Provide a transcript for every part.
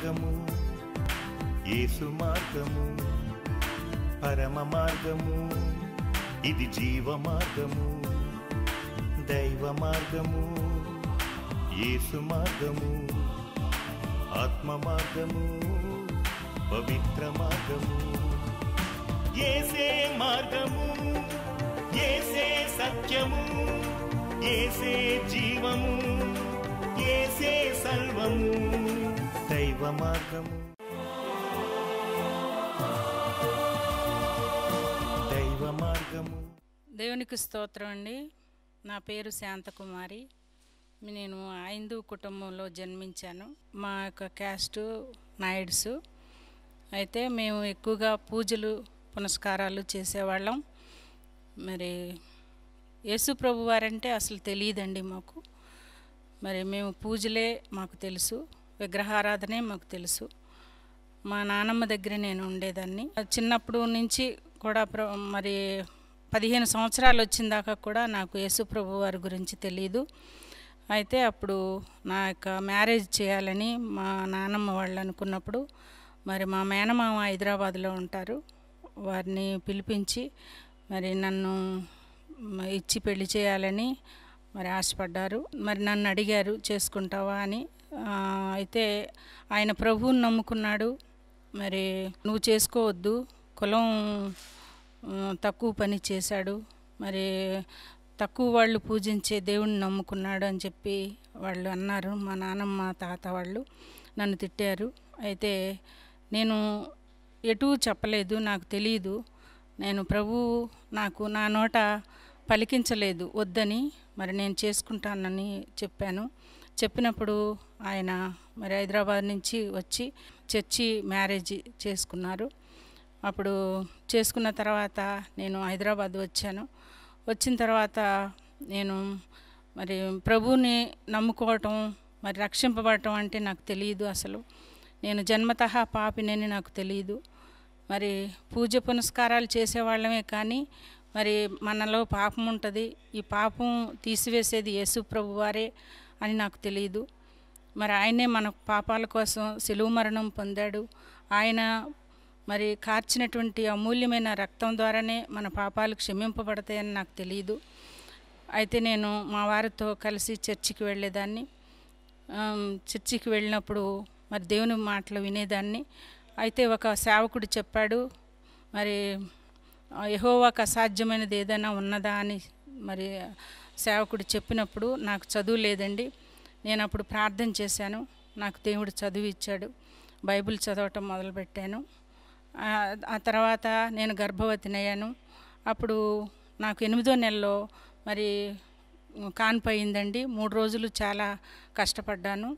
మార్గము యేసు మార్గము పరమ మార్గము ఇది జీవ మార్గము దైవ మార్గము యేసు మార్గము ఆత్మ మార్గము పవిత్ర మార్గము ఏసే మార్గము ఏసే సత్యము ఏసే జీవము ఏసే సర్వము దైవ మార్గము దైవ మార్గము దేవునికి స్తోత్రం అండి నా పేరు శాంతకుమారి నేను హైందూ కుటుంబంలో జన్మించాను మా యొక్క క్యాస్టు నాయుడ్స్ అయితే మేము ఎక్కువగా పూజలు పునస్కారాలు చేసేవాళ్ళం మరి యేసు ప్రభు వారంటే అసలు తెలియదండి మాకు మరి మేము పూజలే మాకు తెలుసు విగ్రహారాధనే మాకు తెలుసు మా నానమ్మ దగ్గర నేను ఉండేదాన్ని చిన్నప్పుడు నుంచి కూడా మరి పదిహేను సంవత్సరాలు వచ్చిన దాకా కూడా నాకు యేసుప్రభు వారి గురించి తెలియదు అయితే అప్పుడు నా యొక్క మ్యారేజ్ చేయాలని మా నానమ్మ వాళ్ళు అనుకున్నప్పుడు మరి మా మేనమామ హైదరాబాద్లో ఉంటారు వారిని పిలిపించి మరి నన్ను ఇచ్చి పెళ్లి చేయాలని మరి ఆశపడ్డారు మరి నన్ను అడిగారు చేసుకుంటావా అని అయితే ఆయన ప్రభువుని నమ్ముకున్నాడు మరి నువ్వు చేసుకోవద్దు కులం తక్కువ పని చేశాడు మరి తక్కువ వాళ్ళు పూజించే దేవుణ్ణి నమ్ముకున్నాడు అని చెప్పి వాళ్ళు అన్నారు మా నానమ్మ తాత వాళ్ళు నన్ను తిట్టారు అయితే నేను ఎటూ చెప్పలేదు నాకు తెలియదు నేను ప్రభు నాకు నా నోట పలికించలేదు వద్దని మరి నేను చేసుకుంటానని చెప్పాను చెప్పినప్పుడు ఆయన మరి హైదరాబాద్ నుంచి వచ్చి చర్చి మ్యారేజ్ చేసుకున్నారు అప్పుడు చేసుకున్న తర్వాత నేను హైదరాబాద్ వచ్చాను వచ్చిన తర్వాత నేను మరి ప్రభువుని నమ్ముకోవటం మరి రక్షింపబడటం అంటే నాకు తెలియదు అసలు నేను జన్మత పాపినని నాకు తెలియదు మరి పూజ పునస్కారాలు చేసేవాళ్ళమే కానీ మరి మనలో పాపం ఉంటుంది ఈ పాపం తీసివేసేది యేసు ప్రభువారే అని నాకు తెలియదు మరి ఆయనే మన పాపాల కోసం సెలువు మరణం పొందాడు ఆయన మరి కార్చినటువంటి అమూల్యమైన రక్తం ద్వారానే మన పాపాలు క్షమింపబడతాయని నాకు తెలియదు అయితే నేను మా వారితో కలిసి చర్చికి వెళ్ళేదాన్ని చర్చికి వెళ్ళినప్పుడు మరి దేవుని మాటలు వినేదాన్ని అయితే ఒక సేవకుడు చెప్పాడు మరి ఒక అసాధ్యమైనది ఏదైనా ఉన్నదా అని మరి సేవకుడు చెప్పినప్పుడు నాకు చదువు లేదండి నేను అప్పుడు ప్రార్థన చేశాను నాకు దేవుడు చదువు ఇచ్చాడు బైబిల్ చదవటం మొదలుపెట్టాను ఆ తర్వాత నేను గర్భవతినయ్యాను అప్పుడు నాకు ఎనిమిదో నెలలో మరి కానిపోయిందండి మూడు రోజులు చాలా కష్టపడ్డాను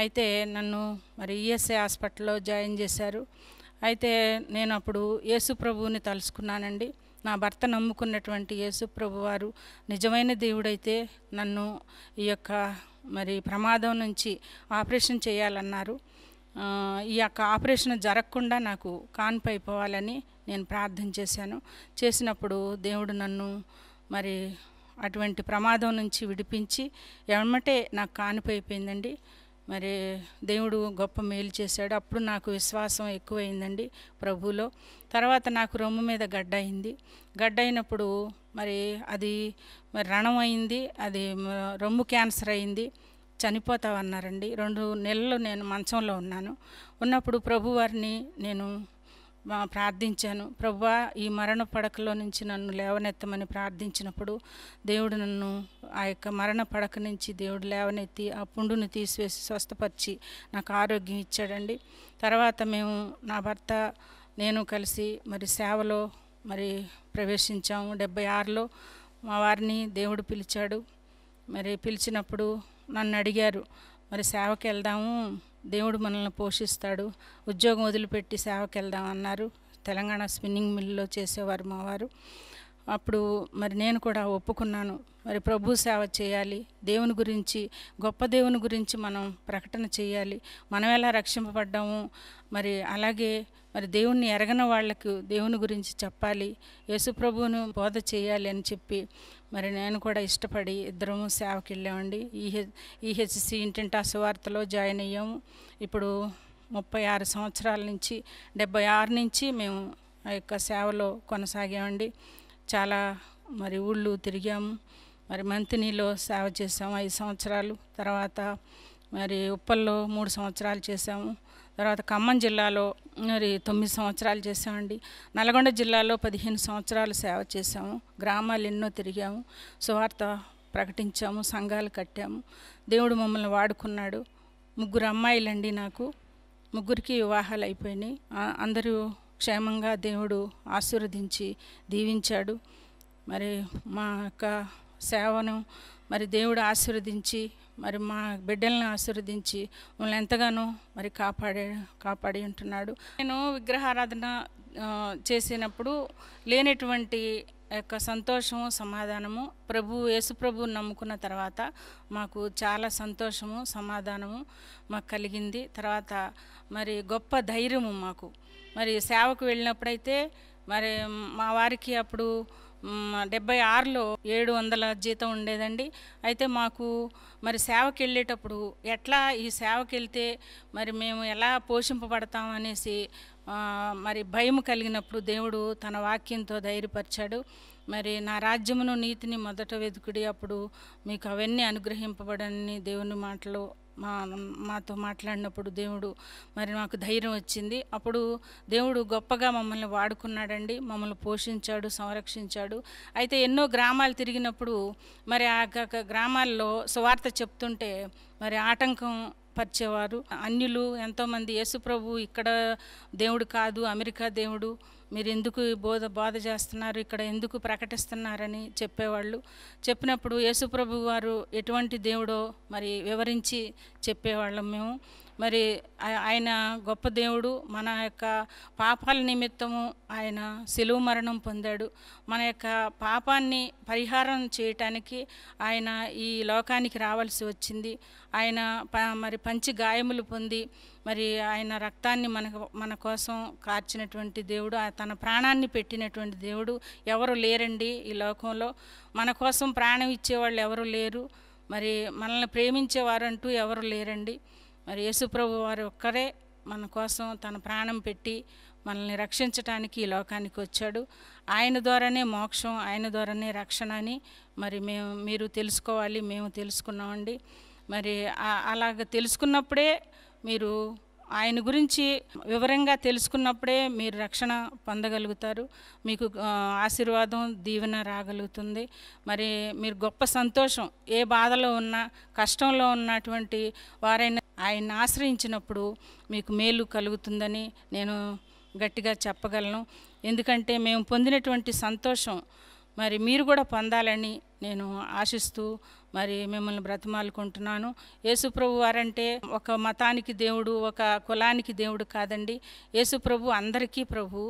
అయితే నన్ను మరి ఈఎస్ఐ హాస్పిటల్లో జాయిన్ చేశారు అయితే నేను అప్పుడు యేసు ప్రభువుని తలుసుకున్నానండి నా భర్త నమ్ముకున్నటువంటి యేసుప్రభు వారు నిజమైన దేవుడైతే నన్ను ఈ యొక్క మరి ప్రమాదం నుంచి ఆపరేషన్ చేయాలన్నారు ఈ యొక్క ఆపరేషన్ జరగకుండా నాకు కాన్పు అయిపోవాలని నేను ప్రార్థన చేశాను చేసినప్పుడు దేవుడు నన్ను మరి అటువంటి ప్రమాదం నుంచి విడిపించి ఏమంటే నాకు కానిపోయిపోయిందండి మరి దేవుడు గొప్ప మేలు చేశాడు అప్పుడు నాకు విశ్వాసం ఎక్కువైందండి ప్రభులో తర్వాత నాకు రొమ్ము మీద గడ్డ అయింది గడ్డ అయినప్పుడు మరి అది మరి రణం అయింది అది రొమ్ము క్యాన్సర్ అయింది చనిపోతావన్నారండి రెండు నెలలు నేను మంచంలో ఉన్నాను ఉన్నప్పుడు ప్రభువారిని నేను ప్రార్థించాను ప్రభు ఈ మరణ పడకలో నుంచి నన్ను లేవనెత్తమని ప్రార్థించినప్పుడు దేవుడు నన్ను ఆ యొక్క మరణ పడక నుంచి దేవుడు లేవనెత్తి ఆ పుండును తీసివేసి స్వస్థపరిచి నాకు ఆరోగ్యం ఇచ్చాడండి తర్వాత మేము నా భర్త నేను కలిసి మరి సేవలో మరి ప్రవేశించాము డెబ్బై ఆరులో మా వారిని దేవుడు పిలిచాడు మరి పిలిచినప్పుడు నన్ను అడిగారు మరి సేవకి వెళ్దాము దేవుడు మనల్ని పోషిస్తాడు ఉద్యోగం వదిలిపెట్టి సేవకి వెళ్దాం అన్నారు తెలంగాణ స్పిన్నింగ్ మిల్లో చేసేవారు మావారు అప్పుడు మరి నేను కూడా ఒప్పుకున్నాను మరి ప్రభు సేవ చేయాలి దేవుని గురించి గొప్ప దేవుని గురించి మనం ప్రకటన చేయాలి మనం ఎలా రక్షింపబడ్డాము మరి అలాగే మరి దేవుణ్ణి ఎరగన వాళ్ళకు దేవుని గురించి చెప్పాలి ప్రభువును బోధ చేయాలి అని చెప్పి మరి నేను కూడా ఇష్టపడి ఇద్దరము సేవకి వెళ్ళామండి ఈహెచ్ ఈహెచ్సి ఇంటింటా సువార్తలో జాయిన్ అయ్యాము ఇప్పుడు ముప్పై ఆరు సంవత్సరాల నుంచి డెబ్బై ఆరు నుంచి మేము ఆ యొక్క సేవలో కొనసాగామండి చాలా మరి ఊళ్ళు తిరిగాము మరి మంతినీలో సేవ చేసాము ఐదు సంవత్సరాలు తర్వాత మరి ఉప్పల్లో మూడు సంవత్సరాలు చేసాము తర్వాత ఖమ్మం జిల్లాలో మరి తొమ్మిది సంవత్సరాలు చేసామండి నల్గొండ జిల్లాలో పదిహేను సంవత్సరాలు సేవ చేసాము గ్రామాలు ఎన్నో తిరిగాము సువార్త ప్రకటించాము సంఘాలు కట్టాము దేవుడు మమ్మల్ని వాడుకున్నాడు ముగ్గురు అమ్మాయిలండి నాకు ముగ్గురికి వివాహాలు అయిపోయినాయి అందరూ క్షేమంగా దేవుడు ఆశీర్వదించి దీవించాడు మరి మా యొక్క సేవను మరి దేవుడు ఆశీర్వదించి మరి మా బిడ్డలను ఆశీర్వదించి మమ్మల్ని ఎంతగానో మరి కాపాడే కాపాడి ఉంటున్నాడు నేను విగ్రహారాధన చేసినప్పుడు లేనటువంటి యొక్క సంతోషము సమాధానము ప్రభు యేసు ప్రభు నమ్ముకున్న తర్వాత మాకు చాలా సంతోషము సమాధానము మాకు కలిగింది తర్వాత మరి గొప్ప ధైర్యము మాకు మరి సేవకు వెళ్ళినప్పుడైతే మరి మా వారికి అప్పుడు డెబ్బై ఆరులో ఏడు వందల జీతం ఉండేదండి అయితే మాకు మరి సేవకి వెళ్ళేటప్పుడు ఎట్లా ఈ సేవకి వెళ్తే మరి మేము ఎలా పోషింపబడతాం అనేసి మరి భయం కలిగినప్పుడు దేవుడు తన వాక్యంతో ధైర్యపరిచాడు మరి నా రాజ్యమును నీతిని మొదట వెతుకుడి అప్పుడు మీకు అవన్నీ అనుగ్రహింపబడని దేవుని మాటలు మా మాతో మాట్లాడినప్పుడు దేవుడు మరి మాకు ధైర్యం వచ్చింది అప్పుడు దేవుడు గొప్పగా మమ్మల్ని వాడుకున్నాడండి మమ్మల్ని పోషించాడు సంరక్షించాడు అయితే ఎన్నో గ్రామాలు తిరిగినప్పుడు మరి ఆ గ్రామాల్లో సువార్త చెప్తుంటే మరి ఆటంకం పరిచేవారు అన్యులు ఎంతోమంది యేసుప్రభు ఇక్కడ దేవుడు కాదు అమెరికా దేవుడు మీరు ఎందుకు బోధ బాధ చేస్తున్నారు ఇక్కడ ఎందుకు ప్రకటిస్తున్నారని చెప్పేవాళ్ళు చెప్పినప్పుడు యేసుప్రభు వారు ఎటువంటి దేవుడో మరి వివరించి చెప్పేవాళ్ళం మేము మరి ఆయన గొప్ప దేవుడు మన యొక్క పాపాల నిమిత్తము ఆయన సెలువు మరణం పొందాడు మన యొక్క పాపాన్ని పరిహారం చేయటానికి ఆయన ఈ లోకానికి రావాల్సి వచ్చింది ఆయన మరి పంచి గాయములు పొంది మరి ఆయన రక్తాన్ని మన మన కోసం కార్చినటువంటి దేవుడు తన ప్రాణాన్ని పెట్టినటువంటి దేవుడు ఎవరు లేరండి ఈ లోకంలో మన కోసం ప్రాణం ఇచ్చేవాళ్ళు ఎవరు లేరు మరి మనల్ని ప్రేమించేవారంటూ ఎవరు లేరండి మరి యేసుప్రభు వారు ఒక్కరే మన కోసం తన ప్రాణం పెట్టి మనల్ని రక్షించడానికి ఈ లోకానికి వచ్చాడు ఆయన ద్వారానే మోక్షం ఆయన ద్వారానే రక్షణ అని మరి మేము మీరు తెలుసుకోవాలి మేము తెలుసుకున్నామండి మరి అలాగ తెలుసుకున్నప్పుడే మీరు ఆయన గురించి వివరంగా తెలుసుకున్నప్పుడే మీరు రక్షణ పొందగలుగుతారు మీకు ఆశీర్వాదం దీవెన రాగలుగుతుంది మరి మీరు గొప్ప సంతోషం ఏ బాధలో ఉన్నా కష్టంలో ఉన్నటువంటి వారైనా ఆయన్ని ఆశ్రయించినప్పుడు మీకు మేలు కలుగుతుందని నేను గట్టిగా చెప్పగలను ఎందుకంటే మేము పొందినటువంటి సంతోషం మరి మీరు కూడా పొందాలని నేను ఆశిస్తూ మరి మిమ్మల్ని బ్రతమాలుకుంటున్నాను యేసుప్రభు వారంటే ఒక మతానికి దేవుడు ఒక కులానికి దేవుడు కాదండి యేసుప్రభు అందరికీ ప్రభు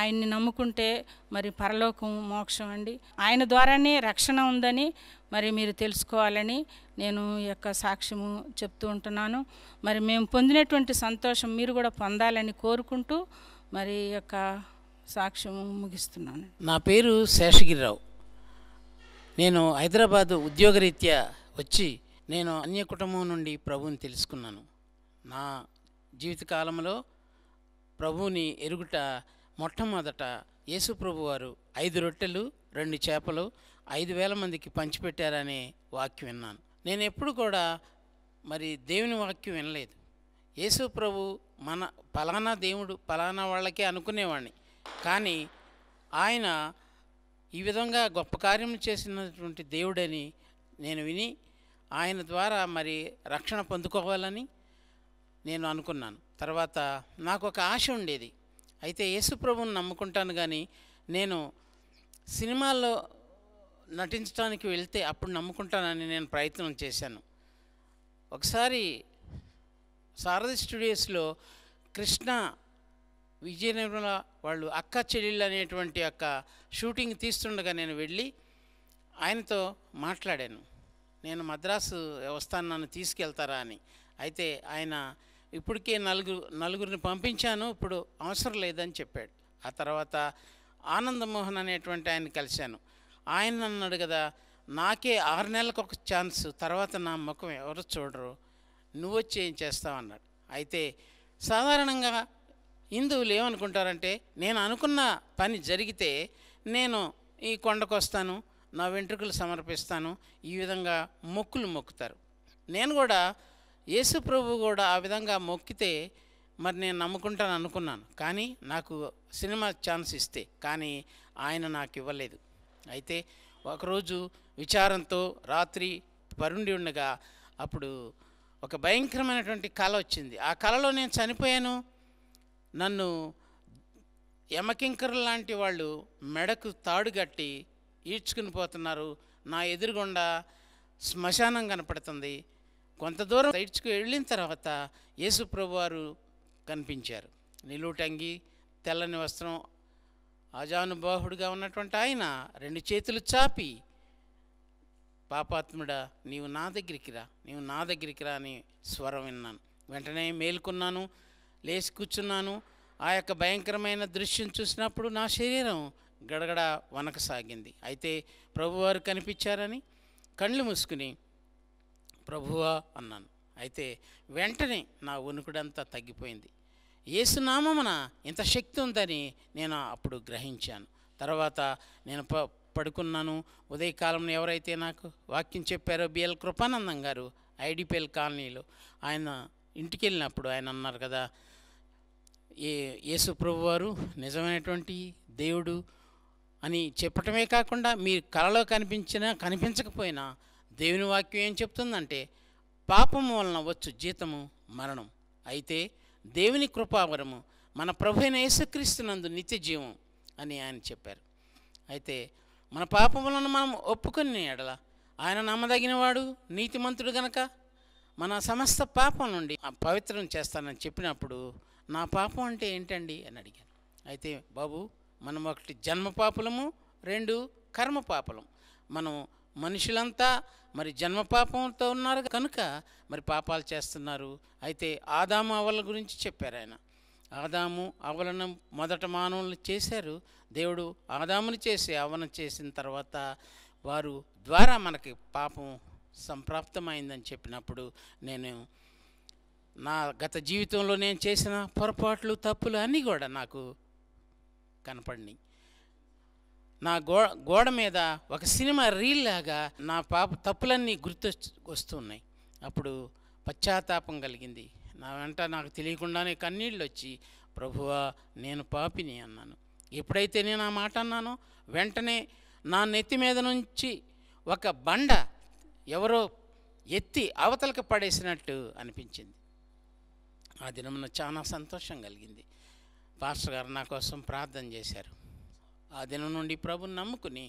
ఆయన్ని నమ్ముకుంటే మరి పరలోకం మోక్షం అండి ఆయన ద్వారానే రక్షణ ఉందని మరి మీరు తెలుసుకోవాలని నేను యొక్క సాక్ష్యము చెప్తూ ఉంటున్నాను మరి మేము పొందినటువంటి సంతోషం మీరు కూడా పొందాలని కోరుకుంటూ మరి యొక్క సాక్ష్యం ముగిస్తున్నాను నా పేరు శేషగిరిరావు నేను హైదరాబాద్ ఉద్యోగరీత్యా వచ్చి నేను అన్య కుటుంబం నుండి ప్రభువుని తెలుసుకున్నాను నా జీవితకాలంలో ప్రభువుని ఎరుగుట మొట్టమొదట యేసు ప్రభు వారు ఐదు రొట్టెలు రెండు చేపలు ఐదు వేల మందికి పంచిపెట్టారనే వాక్యం విన్నాను నేను ఎప్పుడు కూడా మరి దేవుని వాక్యం వినలేదు యేసు ప్రభు మన ఫలానా దేవుడు ఫలానా వాళ్ళకే అనుకునేవాడిని కానీ ఆయన ఈ విధంగా గొప్ప కార్యం చేసినటువంటి దేవుడని నేను విని ఆయన ద్వారా మరి రక్షణ పొందుకోవాలని నేను అనుకున్నాను తర్వాత నాకు ఒక ఆశ ఉండేది అయితే యేసుప్రభుని నమ్ముకుంటాను కానీ నేను సినిమాల్లో నటించడానికి వెళ్తే అప్పుడు నమ్ముకుంటానని నేను ప్రయత్నం చేశాను ఒకసారి సారథి స్టూడియోస్లో కృష్ణ విజయనగరంలో వాళ్ళు అక్క చెల్లెళ్ళు అనేటువంటి యొక్క షూటింగ్ తీస్తుండగా నేను వెళ్ళి ఆయనతో మాట్లాడాను నేను మద్రాసు వస్తాను నన్ను తీసుకెళ్తారా అని అయితే ఆయన ఇప్పటికే నలుగురు నలుగురిని పంపించాను ఇప్పుడు అవసరం లేదని చెప్పాడు ఆ తర్వాత ఆనందమోహన్ అనేటువంటి ఆయన కలిశాను ఆయన అన్నాడు కదా నాకే ఆరు నెలలకు ఒక ఛాన్స్ తర్వాత నా ముఖం ఎవరు చూడరు నువ్వొచ్చి ఏం చేస్తావు అన్నాడు అయితే సాధారణంగా హిందువులు ఏమనుకుంటారంటే నేను అనుకున్న పని జరిగితే నేను ఈ కొండకొస్తాను నా వెంట్రుకలు సమర్పిస్తాను ఈ విధంగా మొక్కులు మొక్కుతారు నేను కూడా యేసు ప్రభు కూడా ఆ విధంగా మొక్కితే మరి నేను నమ్ముకుంటాను అనుకున్నాను కానీ నాకు సినిమా ఛాన్స్ ఇస్తే కానీ ఆయన నాకు ఇవ్వలేదు అయితే ఒకరోజు విచారంతో రాత్రి పరుండి ఉండగా అప్పుడు ఒక భయంకరమైనటువంటి కళ వచ్చింది ఆ కళలో నేను చనిపోయాను నన్ను యమకింకర్ లాంటి వాళ్ళు మెడకు తాడు కట్టి ఈడ్చుకుని పోతున్నారు నా ఎదురుగుండా శ్మశానం కనపడుతుంది కొంత దూరం ఈడ్చుకు వెళ్ళిన తర్వాత యేసు ప్రభువారు కనిపించారు నిలువుటంగి తెల్లని వస్త్రం అజానుబాహుడుగా ఉన్నటువంటి ఆయన రెండు చేతులు చాపి పాపాత్ముడా నీవు నా దగ్గరికి రా నీవు నా దగ్గరికి రా అని స్వరం విన్నాను వెంటనే మేల్కొన్నాను లేచి కూర్చున్నాను ఆ యొక్క భయంకరమైన దృశ్యం చూసినప్పుడు నా శరీరం గడగడ వనకసాగింది అయితే ప్రభువారు కనిపించారని కళ్ళు మూసుకుని ప్రభువా అన్నాను అయితే వెంటనే నా వణుకుడంతా తగ్గిపోయింది ఏసునామమున ఇంత శక్తి ఉందని నేను అప్పుడు గ్రహించాను తర్వాత నేను ప పడుకున్నాను ఉదయకాలం ఎవరైతే నాకు వాక్యం చెప్పారో బిఎల్ కృపానందం గారు ఐడిపిఎల్ కాలనీలో ఆయన ఇంటికి వెళ్ళినప్పుడు ఆయన అన్నారు కదా ఏ యేసు ప్రభు వారు నిజమైనటువంటి దేవుడు అని చెప్పటమే కాకుండా మీ కళలో కనిపించినా కనిపించకపోయినా దేవుని వాక్యం ఏం చెప్తుందంటే పాపం వలన వచ్చు జీతము మరణం అయితే దేవుని కృపావరము మన ప్రభు అయిన యేసుక్రీస్తునందు నిత్య జీవం అని ఆయన చెప్పారు అయితే మన పాపములను మనం ఒప్పుకుని ఎడల ఆయన నమ్మదగినవాడు నీతిమంతుడు గనక మన సమస్త పాపం నుండి పవిత్రం చేస్తానని చెప్పినప్పుడు నా పాపం అంటే ఏంటండి అని అడిగాను అయితే బాబు మనం ఒకటి జన్మ పాపలము రెండు కర్మ పాపలం మనం మనుషులంతా మరి జన్మ పాపంతో ఉన్నారు కనుక మరి పాపాలు చేస్తున్నారు అయితే ఆదాము అవల గురించి చెప్పారు ఆయన ఆదాము అవలను మొదట మానవులు చేశారు దేవుడు ఆదామును చేసి అవన చేసిన తర్వాత వారు ద్వారా మనకి పాపం సంప్రాప్తమైందని చెప్పినప్పుడు నేను నా గత జీవితంలో నేను చేసిన పొరపాట్లు తప్పులు అన్నీ కూడా నాకు కనపడినాయి నా గో గోడ మీద ఒక సినిమా రీల్ లాగా నా పాప తప్పులన్నీ గుర్తు వస్తున్నాయి అప్పుడు పశ్చాత్తాపం కలిగింది నా వెంట నాకు తెలియకుండానే కన్నీళ్ళు వచ్చి ప్రభువా నేను పాపిని అన్నాను ఎప్పుడైతే నేను ఆ మాట అన్నానో వెంటనే నా నెత్తి మీద నుంచి ఒక బండ ఎవరో ఎత్తి అవతలకు పడేసినట్టు అనిపించింది ఆ దినమున చాలా సంతోషం కలిగింది పాస్టర్ గారు నా కోసం ప్రార్థన చేశారు ఆ దినం నుండి ప్రభుని నమ్ముకుని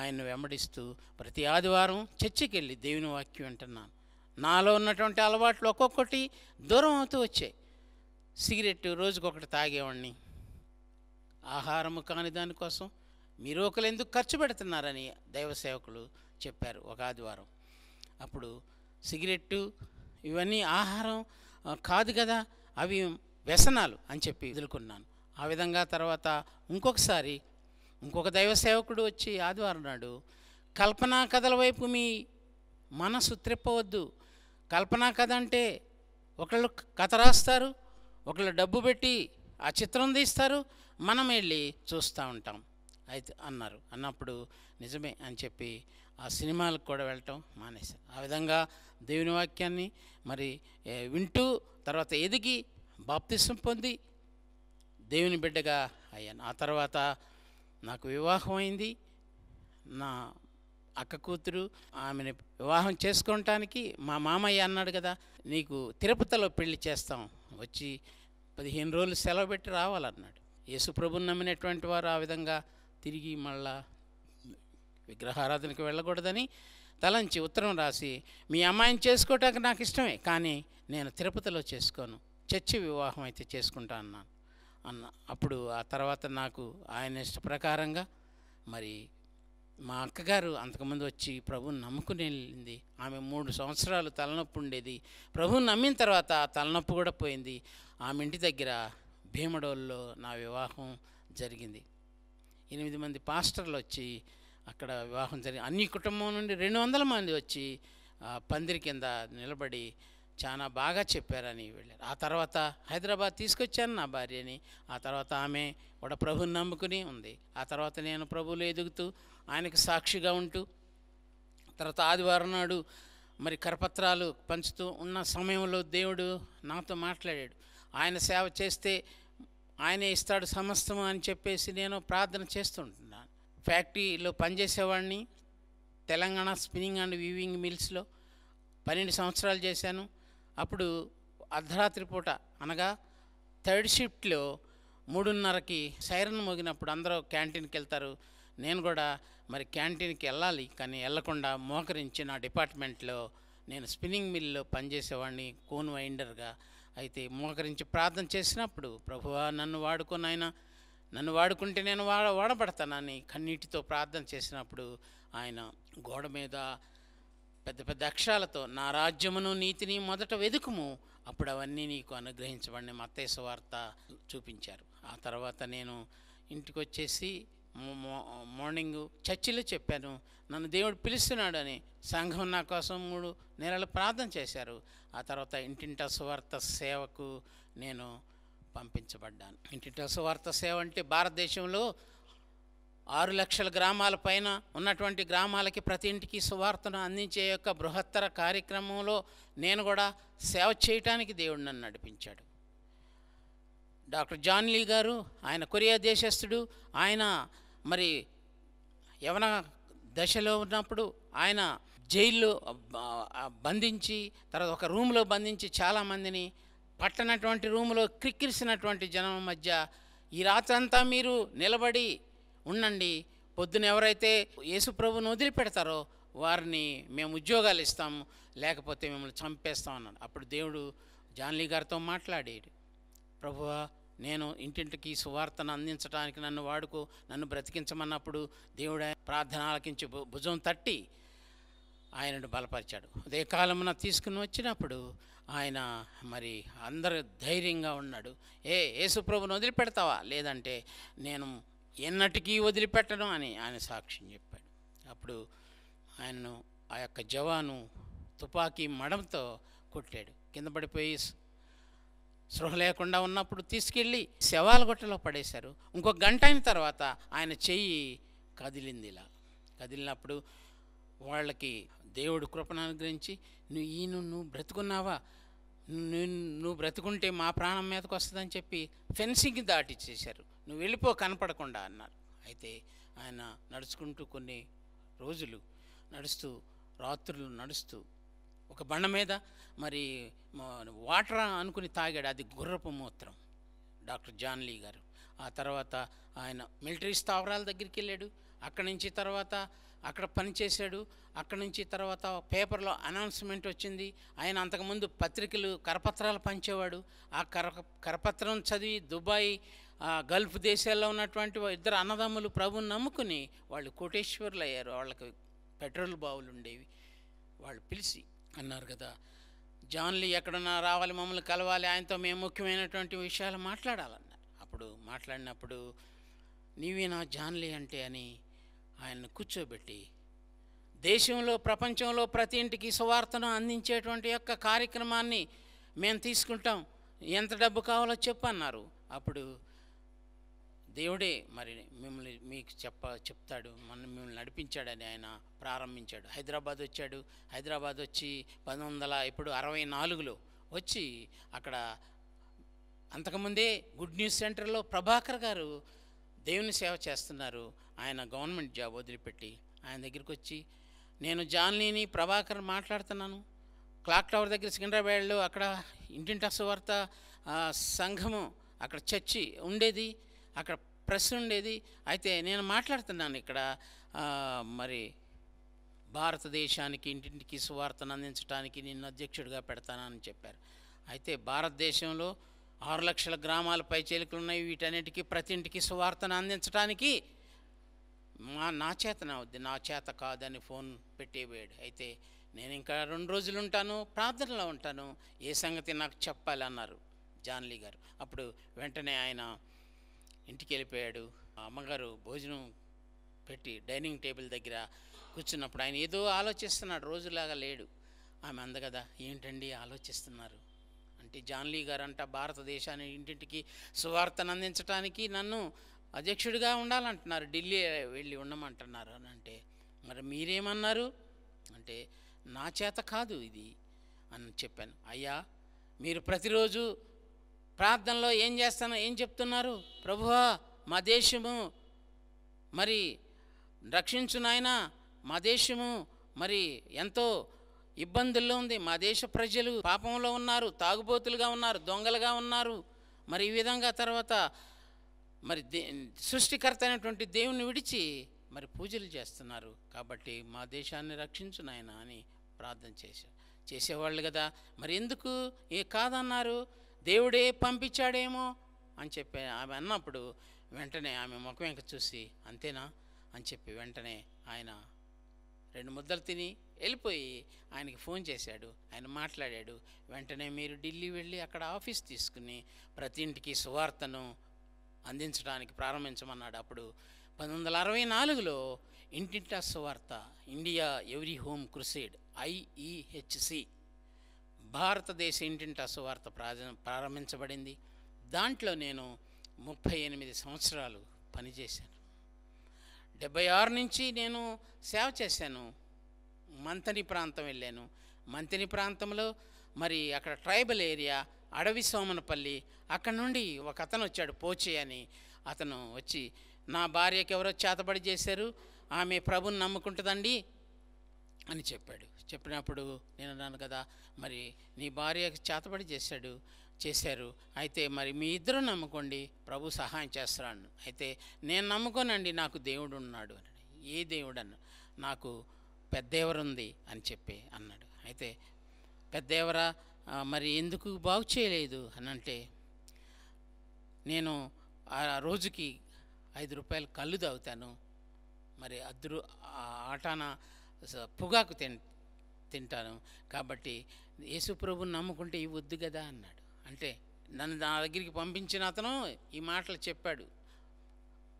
ఆయన వెంబడిస్తూ ప్రతి ఆదివారం చర్చికి వెళ్ళి దేవుని వాక్యం వింటున్నాను నాలో ఉన్నటువంటి అలవాట్లు ఒక్కొక్కటి దూరం అవుతూ వచ్చాయి సిగరెట్ రోజుకొకటి తాగేవాడిని ఆహారము కాని దానికోసం మీరు ఒకరు ఎందుకు ఖర్చు పెడుతున్నారని దైవ సేవకులు చెప్పారు ఒక ఆదివారం అప్పుడు సిగరెట్టు ఇవన్నీ ఆహారం కాదు కదా అవి వ్యసనాలు అని చెప్పి వదులుకున్నాను ఆ విధంగా తర్వాత ఇంకొకసారి ఇంకొక దైవ సేవకుడు వచ్చి ఆదివారం నాడు కల్పనా కథల వైపు మీ మనసు త్రిప్పవద్దు కల్పనా కథ అంటే ఒకళ్ళు కథ రాస్తారు ఒకళ్ళు డబ్బు పెట్టి ఆ చిత్రం తీస్తారు మనం వెళ్ళి చూస్తూ ఉంటాం అయితే అన్నారు అన్నప్పుడు నిజమే అని చెప్పి ఆ సినిమాలకు కూడా వెళ్ళటం మానేశాను ఆ విధంగా దేవుని వాక్యాన్ని మరి వింటూ తర్వాత ఎదిగి బాప్తిసం పొంది దేవుని బిడ్డగా అయ్యాను ఆ తర్వాత నాకు వివాహం అయింది నా అక్క కూతురు ఆమెను వివాహం చేసుకోవటానికి మా మామయ్య అన్నాడు కదా నీకు తిరుపతిలో పెళ్లి చేస్తాం వచ్చి పదిహేను రోజులు సెలవు పెట్టి రావాలన్నాడు ప్రభు నమ్మినటువంటి వారు ఆ విధంగా తిరిగి మళ్ళా విగ్రహారాధనకి వెళ్ళకూడదని తలంచి ఉత్తరం రాసి మీ అమ్మాయిని చేసుకోవటానికి నాకు ఇష్టమే కానీ నేను తిరుపతిలో చేసుకోను చర్చి వివాహం అయితే చేసుకుంటా అన్నాను అన్న అప్పుడు ఆ తర్వాత నాకు ఆయన ఇష్ట ప్రకారంగా మరి మా అక్కగారు అంతకుముందు వచ్చి ప్రభువుని నమ్ముకునేది వెళ్ళింది ఆమె మూడు సంవత్సరాలు తలనొప్పి ఉండేది ప్రభువుని నమ్మిన తర్వాత ఆ తలనొప్పి కూడా పోయింది ఆమె ఇంటి దగ్గర భీమడోల్లో నా వివాహం జరిగింది ఎనిమిది మంది పాస్టర్లు వచ్చి అక్కడ వివాహం జరిగి అన్ని కుటుంబం నుండి రెండు వందల మంది వచ్చి పందిరి కింద నిలబడి చాలా బాగా చెప్పారని వెళ్ళారు ఆ తర్వాత హైదరాబాద్ తీసుకొచ్చాను నా భార్యని ఆ తర్వాత ఆమె కూడా ప్రభుని నమ్ముకుని ఉంది ఆ తర్వాత నేను ప్రభువులు ఎదుగుతూ ఆయనకు సాక్షిగా ఉంటూ తర్వాత ఆదివారం నాడు మరి కరపత్రాలు పంచుతూ ఉన్న సమయంలో దేవుడు నాతో మాట్లాడాడు ఆయన సేవ చేస్తే ఆయనే ఇస్తాడు సమస్తము అని చెప్పేసి నేను ప్రార్థన చేస్తుంటున్నాను ఫ్యాక్టరీలో పనిచేసేవాడిని తెలంగాణ స్పిన్నింగ్ అండ్ వీవింగ్ మిల్స్లో పన్నెండు సంవత్సరాలు చేశాను అప్పుడు అర్ధరాత్రి పూట అనగా థర్డ్ షిఫ్ట్లో మూడున్నరకి సైరన్ మోగినప్పుడు అందరూ క్యాంటీన్కి వెళ్తారు నేను కూడా మరి క్యాంటీన్కి వెళ్ళాలి కానీ వెళ్ళకుండా మోకరించి నా డిపార్ట్మెంట్లో నేను స్పిన్నింగ్ మిల్లో పనిచేసేవాడిని కోన్ వైండర్గా అయితే మోకరించి ప్రార్థన చేసినప్పుడు ప్రభువా నన్ను వాడుకొని ఆయన నన్ను వాడుకుంటే నేను వాడ వాడబడతానని కన్నీటితో ప్రార్థన చేసినప్పుడు ఆయన గోడ మీద పెద్ద పెద్ద అక్షరాలతో నా రాజ్యమును నీతిని మొదట వెదుకుము అప్పుడు అవన్నీ నీకు అనుగ్రహించబడిన మత్తేసు వార్త చూపించారు ఆ తర్వాత నేను ఇంటికి వచ్చేసి మార్నింగ్ చర్చిలో చెప్పాను నన్ను దేవుడు పిలుస్తున్నాడు అని సంఘం నా కోసం మూడు నెలలు ప్రార్థన చేశారు ఆ తర్వాత ఇంటింటా సువార్త సేవకు నేను పంపించబడ్డాను ఇంటి సువార్త సేవ అంటే భారతదేశంలో ఆరు లక్షల గ్రామాల పైన ఉన్నటువంటి గ్రామాలకి ప్రతి ఇంటికి సువార్తను అందించే యొక్క బృహత్తర కార్యక్రమంలో నేను కూడా సేవ చేయటానికి దేవుడు నన్ను నడిపించాడు డాక్టర్ జాన్ లీ గారు ఆయన కొరియా దేశస్థుడు ఆయన మరి యవన దశలో ఉన్నప్పుడు ఆయన జైల్లో బంధించి తర్వాత ఒక రూమ్లో బంధించి చాలామందిని పట్టనటువంటి రూములో క్రిక్కిరిసినటువంటి జనం మధ్య ఈ రాత్రంతా మీరు నిలబడి ఉండండి పొద్దున ఎవరైతే యేసుప్రభును వదిలిపెడతారో వారిని మేము ఉద్యోగాలు ఇస్తాము లేకపోతే మిమ్మల్ని చంపేస్తాం అన్నాడు అప్పుడు దేవుడు జాన్లీ గారితో మాట్లాడాడు ప్రభువా నేను ఇంటింటికి సువార్తను అందించడానికి నన్ను వాడుకో నన్ను బ్రతికించమన్నప్పుడు దేవుడు ప్రార్థన ఆలకించి భుజం తట్టి ఆయనను బలపరిచాడు ఉదయకాలమున తీసుకుని వచ్చినప్పుడు ఆయన మరి అందరు ధైర్యంగా ఉన్నాడు ఏ యేసుప్రభుని వదిలిపెడతావా లేదంటే నేను ఎన్నటికీ వదిలిపెట్టను అని ఆయన సాక్ష్యం చెప్పాడు అప్పుడు ఆయనను ఆ యొక్క జవాను తుపాకీ మడంతో కొట్టాడు కింద పడిపోయి సృహ లేకుండా ఉన్నప్పుడు తీసుకెళ్ళి శవాల గొట్టలో పడేశారు ఇంకొక గంట అయిన తర్వాత ఆయన చెయ్యి కదిలింది ఇలా కదిలినప్పుడు వాళ్ళకి దేవుడు కృపను అనుగ్రహించి నువ్వు ఈయన నువ్వు బ్రతుకున్నావా నువ్వు బ్రతుకుంటే మా ప్రాణం మీదకి వస్తుందని చెప్పి ఫెన్సింగ్ చేశారు నువ్వు వెళ్ళిపో కనపడకుండా అన్నారు అయితే ఆయన నడుచుకుంటూ కొన్ని రోజులు నడుస్తూ రాత్రులు నడుస్తూ ఒక బండ మీద మరి వాటర్ అనుకుని తాగాడు అది గుర్రపు మూత్రం డాక్టర్ జాన్లీ గారు ఆ తర్వాత ఆయన మిలిటరీ స్థావరాల దగ్గరికి వెళ్ళాడు అక్కడి నుంచి తర్వాత అక్కడ పనిచేశాడు అక్కడ నుంచి తర్వాత పేపర్లో అనౌన్స్మెంట్ వచ్చింది ఆయన అంతకుముందు పత్రికలు కరపత్రాలు పంచేవాడు ఆ కర కరపత్రం చదివి దుబాయ్ గల్ఫ్ దేశాల్లో ఉన్నటువంటి ఇద్దరు అన్నదమ్ములు ప్రభుని నమ్ముకుని వాళ్ళు కోటేశ్వర్లు అయ్యారు వాళ్ళకి పెట్రోల్ బావులు ఉండేవి వాళ్ళు పిలిచి అన్నారు కదా జాన్లీ ఎక్కడన్నా రావాలి మమ్మల్ని కలవాలి ఆయనతో మేము ముఖ్యమైనటువంటి విషయాలు మాట్లాడాలన్నారు అప్పుడు మాట్లాడినప్పుడు నీవే నా జాన్లీ అంటే అని ఆయన్ను కూర్చోబెట్టి దేశంలో ప్రపంచంలో ప్రతి ఇంటికి సువార్తను అందించేటువంటి యొక్క కార్యక్రమాన్ని మేము తీసుకుంటాం ఎంత డబ్బు కావాలో చెప్పన్నారు అప్పుడు దేవుడే మరి మిమ్మల్ని మీకు చెప్ప చెప్తాడు మన మిమ్మల్ని నడిపించాడని ఆయన ప్రారంభించాడు హైదరాబాద్ వచ్చాడు హైదరాబాద్ వచ్చి పంతొమ్మిది వందల ఇప్పుడు అరవై నాలుగులో వచ్చి అక్కడ అంతకుముందే గుడ్ న్యూస్ సెంటర్లో ప్రభాకర్ గారు దేవుని సేవ చేస్తున్నారు ఆయన గవర్నమెంట్ జాబ్ వదిలిపెట్టి ఆయన దగ్గరికి వచ్చి నేను జాన్లీని ప్రభాకర్ మాట్లాడుతున్నాను క్లాక్ టవర్ దగ్గర సికింద్రాబాద్లో అక్కడ ఇంటింటా సువార్త సంఘము అక్కడ చర్చి ఉండేది అక్కడ ప్రెస్ ఉండేది అయితే నేను మాట్లాడుతున్నాను ఇక్కడ మరి భారతదేశానికి ఇంటింటికి సువార్తను అందించడానికి నిన్ను అధ్యక్షుడిగా పెడతానని చెప్పారు అయితే భారతదేశంలో ఆరు లక్షల గ్రామాల పైచేలికలు ఉన్నాయి వీటన్నిటికీ ప్రతి ఇంటికి సువార్తను అందించడానికి మా నా చేత నా నా చేత కాదని ఫోన్ పెట్టేవాడు అయితే నేను ఇంకా రెండు రోజులు ఉంటాను ప్రార్థనలో ఉంటాను ఏ సంగతి నాకు చెప్పాలన్నారు జాన్లీ గారు అప్పుడు వెంటనే ఆయన ఇంటికి వెళ్ళిపోయాడు అమ్మగారు భోజనం పెట్టి డైనింగ్ టేబుల్ దగ్గర కూర్చున్నప్పుడు ఆయన ఏదో ఆలోచిస్తున్నాడు రోజులాగా లేడు ఆమె అందగదా ఏంటండి ఆలోచిస్తున్నారు అంటే జాన్లీ గారు అంట భారతదేశాన్ని ఇంటింటికి సువార్తను అందించడానికి నన్ను అధ్యక్షుడిగా ఉండాలంటున్నారు ఢిల్లీ వెళ్ళి ఉండమంటున్నారు అని అంటే మరి మీరేమన్నారు అంటే నా చేత కాదు ఇది అని చెప్పాను అయ్యా మీరు ప్రతిరోజు ప్రార్థనలో ఏం చేస్తానో ఏం చెప్తున్నారు ప్రభువా మా దేశము మరి రక్షించు నాయన మా దేశము మరి ఎంతో ఇబ్బందుల్లో ఉంది మా దేశ ప్రజలు పాపంలో ఉన్నారు తాగుబోతులుగా ఉన్నారు దొంగలుగా ఉన్నారు మరి ఈ విధంగా తర్వాత మరి దే సృష్టికర్త అయినటువంటి దేవుని విడిచి మరి పూజలు చేస్తున్నారు కాబట్టి మా దేశాన్ని రక్షించు నాయన అని ప్రార్థన చేసే చేసేవాళ్ళు కదా మరి ఎందుకు ఏ కాదన్నారు దేవుడే పంపించాడేమో అని చెప్పి ఆమె అన్నప్పుడు వెంటనే ఆమె ముఖం వెంక చూసి అంతేనా అని చెప్పి వెంటనే ఆయన రెండు ముద్దలు తిని వెళ్ళిపోయి ఆయనకి ఫోన్ చేశాడు ఆయన మాట్లాడాడు వెంటనే మీరు ఢిల్లీ వెళ్ళి అక్కడ ఆఫీస్ తీసుకుని ప్రతి ఇంటికి సువార్తను అందించడానికి ప్రారంభించమన్నాడు అప్పుడు పంతొమ్మిది వందల అరవై నాలుగులో ఇంటింటా సువార్త India every home crusade IEHC భారతదేశ ఇంటింటా సువార్త ప్రారంభించబడింది దాంట్లో నేను ముప్పై ఎనిమిది సంవత్సరాలు పనిచేశాను డెబ్బై ఆరు నుంచి నేను సేవ చేశాను మంతని ప్రాంతం వెళ్ళాను మంతిని ప్రాంతంలో మరి అక్కడ ట్రైబల్ ఏరియా అడవి సోమనపల్లి అక్కడ నుండి ఒక అతను వచ్చాడు పోచే అని అతను వచ్చి నా భార్యకి ఎవరో చేతబడి చేశారు ఆమె ప్రభుని నమ్ముకుంటుందండి అని చెప్పాడు చెప్పినప్పుడు నేను అన్నాను కదా మరి నీ భార్య చేతబడి చేశాడు చేశారు అయితే మరి మీ ఇద్దరు నమ్ముకోండి ప్రభు సహాయం చేస్తాను అయితే నేను నమ్ముకోనండి నాకు దేవుడు ఉన్నాడు అన్నాడు ఏ దేవుడు అన్న నాకు పెద్దేవరుంది అని చెప్పి అన్నాడు అయితే పెద్దేవరా మరి ఎందుకు బాగు చేయలేదు అని అంటే నేను ఆ రోజుకి ఐదు రూపాయలు కళ్ళు తాగుతాను మరి అద్దరు ఆటాన పొగాకు తింటాను కాబట్టి యేసుప్రభుని నమ్ముకుంటే ఇవ్వద్దు కదా అన్నాడు అంటే నన్ను నా దగ్గరికి పంపించిన అతను ఈ మాటలు చెప్పాడు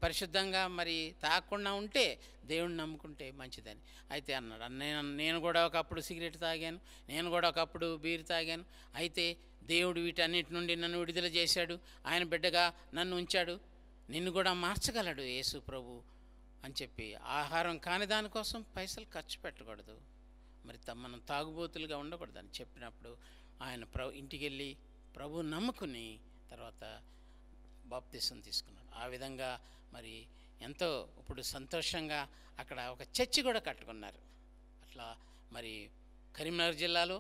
పరిశుద్ధంగా మరి తాగకుండా ఉంటే దేవుణ్ణి నమ్ముకుంటే మంచిదని అయితే అన్నాడు నేను నేను కూడా ఒకప్పుడు సిగరెట్ తాగాను నేను కూడా ఒకప్పుడు బీర్ తాగాను అయితే దేవుడు వీటన్నిటి నుండి నన్ను విడుదల చేశాడు ఆయన బిడ్డగా నన్ను ఉంచాడు నిన్ను కూడా మార్చగలడు యేసు ప్రభు అని చెప్పి ఆహారం కాని దానికోసం పైసలు ఖర్చు పెట్టకూడదు మరి మనం తాగుబోతులుగా ఉండకూడదని చెప్పినప్పుడు ఆయన ప్ర ఇంటికి వెళ్ళి ప్రభు నమ్ముకుని తర్వాత బాప్తిసం తీసుకున్నాడు ఆ విధంగా మరి ఎంతో ఇప్పుడు సంతోషంగా అక్కడ ఒక చర్చి కూడా కట్టుకున్నారు అట్లా మరి కరీంనగర్ జిల్లాలో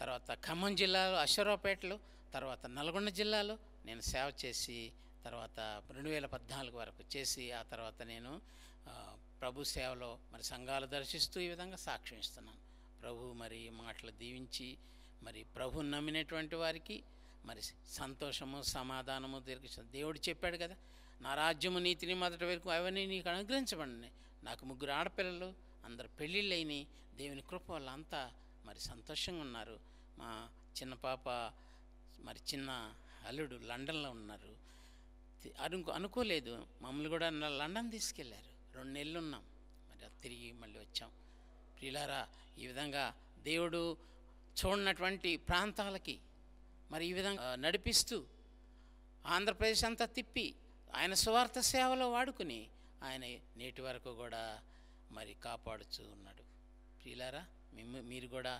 తర్వాత ఖమ్మం జిల్లాలో అశ్వరావుపేటలు తర్వాత నల్గొండ జిల్లాలో నేను సేవ చేసి తర్వాత రెండు వేల పద్నాలుగు వరకు చేసి ఆ తర్వాత నేను ప్రభు సేవలో మరి సంఘాలు దర్శిస్తూ ఈ విధంగా సాక్ష్యం ఇస్తున్నాను ప్రభు మరి మాటలు దీవించి మరి ప్రభు నమ్మినటువంటి వారికి మరి సంతోషము సమాధానము దీర్ఘ దేవుడు చెప్పాడు కదా నా రాజ్యము నీతిని మొదటి వరకు అవన్నీ నీకు అనుగ్రహించబడినాయి నాకు ముగ్గురు ఆడపిల్లలు అందరు పెళ్ళిళ్ళైనవి దేవుని కృప వల్ల అంతా మరి సంతోషంగా ఉన్నారు మా చిన్న పాప మరి చిన్న అల్లుడు లండన్లో ఉన్నారు అనుకో అనుకోలేదు మమ్మల్ని కూడా లండన్ తీసుకెళ్లారు రెండు నెలలు ఉన్నాం మరి తిరిగి మళ్ళీ వచ్చాం ప్రియులారా ఈ విధంగా దేవుడు చూడనటువంటి ప్రాంతాలకి మరి ఈ విధంగా నడిపిస్తూ ఆంధ్రప్రదేశ్ అంతా తిప్పి ఆయన స్వార్థ సేవలో వాడుకుని ఆయన నేటి వరకు కూడా మరి కాపాడుతూ ఉన్నాడు ప్రియులారా మిమ్మ మీరు కూడా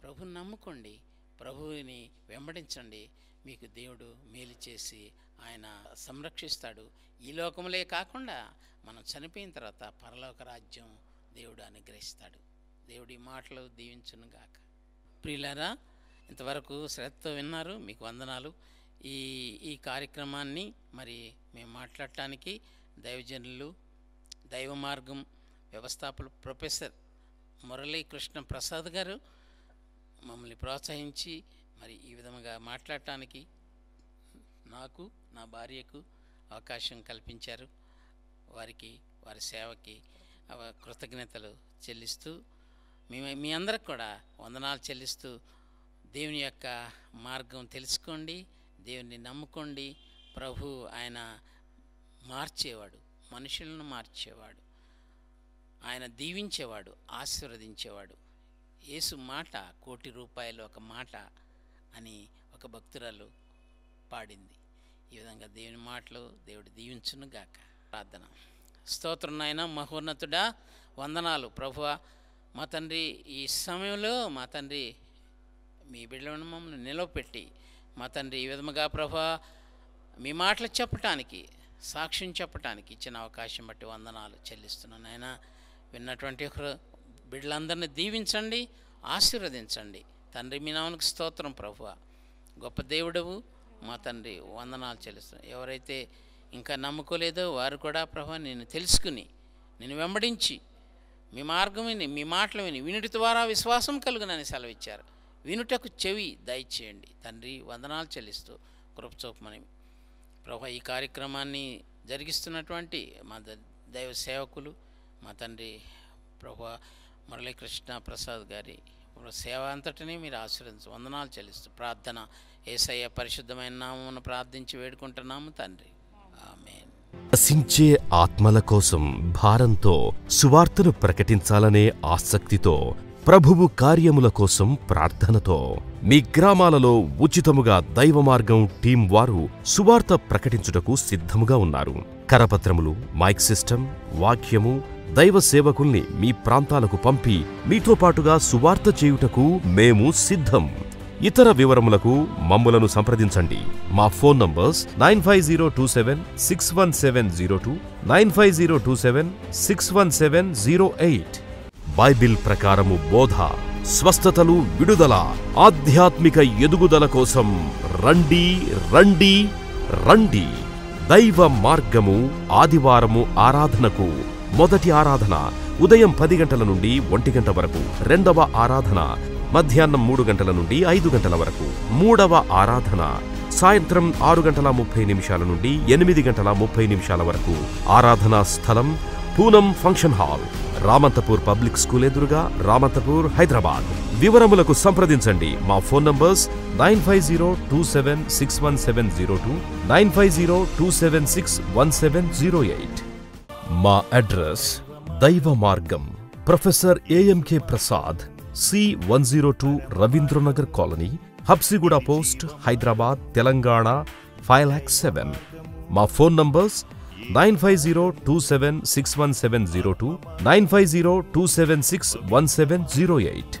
ప్రభుని నమ్ముకోండి ప్రభువుని వెంబడించండి మీకు దేవుడు మేలు చేసి ఆయన సంరక్షిస్తాడు ఈ లోకములే కాకుండా మనం చనిపోయిన తర్వాత పరలోక రాజ్యం దేవుడు అనుగ్రహిస్తాడు దేవుడి మాటలు దీవించునుగాక ప్రియులారా ఇంతవరకు శ్రద్ధతో విన్నారు మీకు వందనాలు ఈ ఈ కార్యక్రమాన్ని మరి మేము మాట్లాడటానికి దైవజనులు దైవ మార్గం వ్యవస్థాపకులు ప్రొఫెసర్ మురళీకృష్ణ ప్రసాద్ గారు మమ్మల్ని ప్రోత్సహించి మరి ఈ విధముగా మాట్లాడటానికి నాకు నా భార్యకు అవకాశం కల్పించారు వారికి వారి సేవకి కృతజ్ఞతలు చెల్లిస్తూ మీ మీ అందరికి కూడా వందనాలు చెల్లిస్తూ దేవుని యొక్క మార్గం తెలుసుకోండి దేవుని నమ్ముకోండి ప్రభు ఆయన మార్చేవాడు మనుషులను మార్చేవాడు ఆయన దీవించేవాడు ఆశీర్వదించేవాడు యేసు మాట కోటి రూపాయలు ఒక మాట అని ఒక భక్తురాలు పాడింది ఈ విధంగా దేవుని మాటలు దేవుడు దీవించును గాక ప్రార్థన స్తోత్రం నాయన మహోన్నతుడా వందనాలు ప్రభువ మా తండ్రి ఈ సమయంలో మా తండ్రి మీ బిడ్డలను మమ్మల్ని నిలవపెట్టి మా తండ్రి ఈ విధముగా ప్రభా మీ మాటలు చెప్పటానికి సాక్ష్యం చెప్పటానికి ఇచ్చిన అవకాశం బట్టి వందనాలు చెల్లిస్తున్నాను ఆయన విన్నటువంటి బిడ్డలందరినీ దీవించండి ఆశీర్వదించండి తండ్రి మీ నామనికి స్తోత్రం ప్రభు గొప్ప దేవుడవు మా తండ్రి వందనాలు చెల్లిస్తున్నాను ఎవరైతే ఇంకా నమ్ముకోలేదో వారు కూడా ప్రభు నేను తెలుసుకుని నేను వెంబడించి మీ మార్గం విని మీ మాటలు విని వినిటి ద్వారా విశ్వాసం కలుగునని సెలవిచ్చారు వినుటకు చెవి దయచేయండి తండ్రి వందనాలు చెల్లిస్తూ కృపచూపమని ప్రభు ఈ కార్యక్రమాన్ని జరిగిస్తున్నటువంటి మా దైవ సేవకులు మా తండ్రి ప్రభు మురళీకృష్ణ ప్రసాద్ గారి సేవ అంతటిని మీరు ఆశ్రయించు వందనాలు చెల్లిస్తూ ప్రార్థన ఏసయ్య పరిశుద్ధమైన నామమును ప్రార్థించి వేడుకుంటున్నాము తండ్రి ఆమె నశించే ఆత్మల కోసం భారంతో సువార్తను ప్రకటించాలనే ఆసక్తితో ప్రభువు కార్యముల కోసం ప్రార్థనతో మీ గ్రామాలలో ఉచితముగా దైవమార్గం టీం వారు సువార్త ప్రకటించుటకు సిద్ధముగా ఉన్నారు కరపత్రములు మైక్ సిస్టమ్ వాక్యము దైవ సేవకుల్ని మీ ప్రాంతాలకు పంపి మీతో పాటుగా సువార్త చేయుటకు మేము సిద్ధం ఇతర వివరములకు మమ్ములను సంప్రదించండి మా phone numbers nine five zero two seven six one seven zero two nine five zero two seven six one seven zero eight Bible ప్రకారము బోధ స్వస్థతలు విడుదల ఆధ్యాత్మిక ఎదుగుదల కోసం రండి రండి రండి దైవ మార్గము ఆదివారము ఆరాధనకు మొదటి ఆరాధన ఉదయం పది గంటల నుండి ఒంటి గంట వరకు రెండవ ఆరాధన మధ్యాహ్నం మూడు గంటల నుండి ఐదు గంటల వరకు మూడవ ఆరాధన సాయంత్రం ఆరు గంటల ముప్పై నిమిషాల నుండి ఎనిమిది గంటల ముప్పై నిమిషాల వరకు ఆరాధనా స్థలం Poonam function hall Ramanthapur public school ఎదురుగా రామంతపూర్ హైదరాబాద్ వివరములకు సంప్రదించండి మా phone numbers nine five zero two seven six one seven zero two nine five zero two seven six one seven zero eight మా అడ్రస్ దైవ మార్గం professor AMK Prasad C one zero two Ravindranagar colony Habsiguda post Hyderabad Telangana five lakh seven మా phone numbers Nine five zero two seven six one seven zero eight.